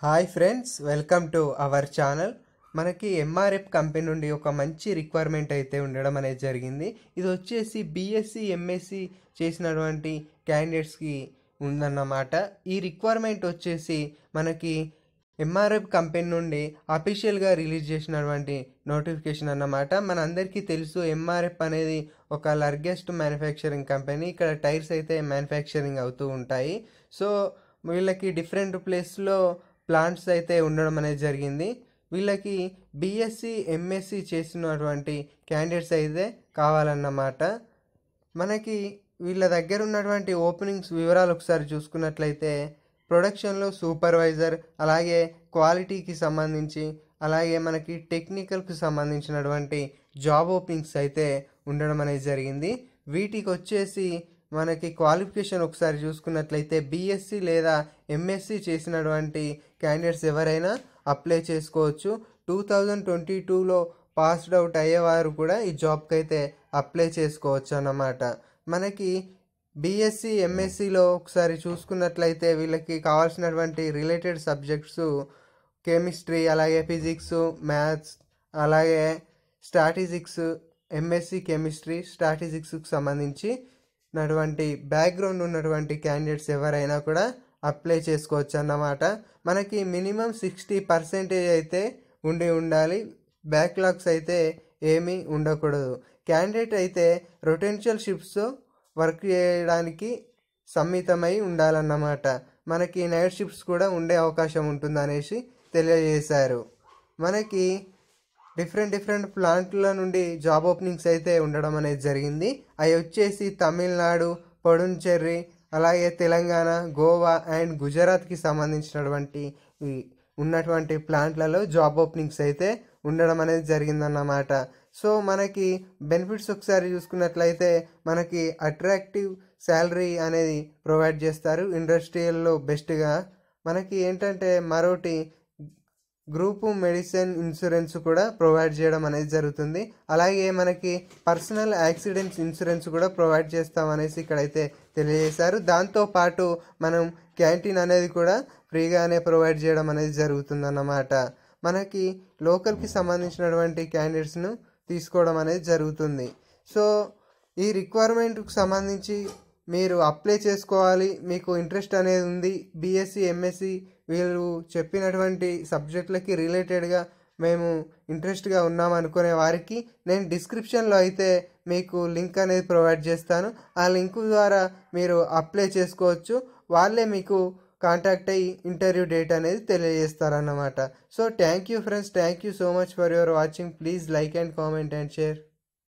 hi friends welcome to our channel మనకి MRF company నుండి ఒక మంచి రిక్వైర్మెంట్ అయితే ఉండడం అనేది జరిగింది ఇది వచ్చేసి బీఎస్సీ ఎంఎస్సి చేసినటువంటి క్యాండిడేట్స్కి ఉందన్నమాట ఈ రిక్వైర్మెంట్ వచ్చేసి మనకి ఎంఆర్ఎఫ్ కంపెనీ నుండి అఫీషియల్గా రిలీజ్ చేసినటువంటి నోటిఫికేషన్ అన్నమాట మన అందరికీ తెలుసు ఎంఆర్ఎఫ్ అనేది ఒక లర్గెస్ట్ మ్యానుఫ్యాక్చరింగ్ కంపెనీ ఇక్కడ టైర్స్ అయితే మ్యానుఫ్యాక్చరింగ్ అవుతూ ఉంటాయి సో వీళ్ళకి డిఫరెంట్ ప్లేస్లో ప్లాన్స్ అయితే ఉండడం అనేది జరిగింది వీళ్ళకి బీఎస్సీ ఎంఎస్సీ చేసినటువంటి క్యాండిడేట్స్ అయితే కావాలన్నమాట మనకి వీళ్ళ దగ్గర ఉన్నటువంటి ఓపెనింగ్స్ వివరాలు ఒకసారి చూసుకున్నట్లయితే ప్రొడక్షన్లో సూపర్వైజర్ అలాగే క్వాలిటీకి సంబంధించి అలాగే మనకి టెక్నికల్కి సంబంధించినటువంటి జాబ్ ఓపెనింగ్స్ అయితే ఉండడం అనేది జరిగింది వీటికి వచ్చేసి మనకి క్వాలిఫికేషన్ ఒకసారి చూసుకున్నట్లయితే బీఎస్సీ లేదా ఎంఎస్సీ చేసినటువంటి క్యాండిడేట్స్ ఎవరైనా అప్లై చేసుకోవచ్చు టూ థౌజండ్ ట్వంటీ టూలో పాస్డ్ అవుట్ అయ్యేవారు కూడా ఈ జాబ్కి అయితే అప్లై చేసుకోవచ్చు అన్నమాట మనకి బీఎస్సీ ఎంఎస్సిలో ఒకసారి చూసుకున్నట్లయితే వీళ్ళకి కావాల్సినటువంటి రిలేటెడ్ సబ్జెక్ట్స్ కెమిస్ట్రీ అలాగే ఫిజిక్స్ మ్యాథ్స్ అలాగే స్టాటిజిక్స్ ఎంఎస్సి కెమిస్ట్రీ స్టాటిజిక్స్కి సంబంధించి ఉన్నటువంటి బ్యాక్గ్రౌండ్ ఉన్నటువంటి క్యాండిడేట్స్ ఎవరైనా కూడా అప్లై చేసుకోవచ్చు అన్నమాట మనకి మినిమం సిక్స్టీ పర్సెంటేజ్ అయితే ఉండి ఉండాలి బ్యాక్లాగ్స్ అయితే ఏమీ ఉండకూడదు క్యాండిడేట్ అయితే రొటెన్షియల్ షిఫ్ట్స్ వర్క్ చేయడానికి సమ్మితమై ఉండాలన్నమాట మనకి నైట్ షిఫ్ట్స్ కూడా ఉండే అవకాశం ఉంటుందనేసి తెలియజేశారు మనకి డిఫరెంట్ డిఫరెంట్ ప్లాంట్ల నుండి జాబ్ ఓపెనింగ్స్ అయితే ఉండడం అనేది జరిగింది అవి వచ్చేసి తమిళనాడు పడుంచెర్రి అలాగే తెలంగాణ గోవా అండ్ గుజరాత్కి సంబంధించినటువంటి ఉన్నటువంటి ప్లాంట్లలో జాబ్ ఓపెనింగ్స్ అయితే ఉండడం అనేది జరిగిందన్నమాట సో మనకి బెనిఫిట్స్ ఒకసారి చూసుకున్నట్లయితే మనకి అట్రాక్టివ్ శాలరీ అనేది ప్రొవైడ్ చేస్తారు ఇండస్ట్రియల్లో బెస్ట్గా మనకి ఏంటంటే మరోటి గ్రూప్ మెడిసిన్ ఇన్సూరెన్స్ కూడా ప్రొవైడ్ చేయడం అనేది జరుగుతుంది అలాగే మనకి పర్సనల్ యాక్సిడెంట్స్ ఇన్సూరెన్స్ కూడా ప్రొవైడ్ చేస్తాం అనేసి ఇక్కడైతే తెలియజేశారు దాంతోపాటు మనం క్యాంటీన్ అనేది కూడా ఫ్రీగానే ప్రొవైడ్ చేయడం అనేది జరుగుతుందన్నమాట మనకి లోకల్కి సంబంధించినటువంటి క్యాండిడేట్స్ను తీసుకోవడం అనేది జరుగుతుంది సో ఈ రిక్వైర్మెంట్కి సంబంధించి మీరు అప్లై చేసుకోవాలి మీకు ఇంట్రెస్ట్ అనేది ఉంది బీఎస్సీ ఎంఎస్సీ వీళ్ళు చెప్పినటువంటి సబ్జెక్టులకి రిలేటెడ్గా మేము ఇంట్రెస్ట్గా ఉన్నాం అనుకునే వారికి నేను డిస్క్రిప్షన్లో అయితే మీకు లింక్ అనేది ప్రొవైడ్ చేస్తాను ఆ లింక్ ద్వారా మీరు అప్లై చేసుకోవచ్చు వాళ్ళే మీకు కాంటాక్ట్ అయ్యి ఇంటర్వ్యూ డేట్ అనేది తెలియజేస్తారన్నమాట so thank you friends thank you so much for your watching please like and comment and share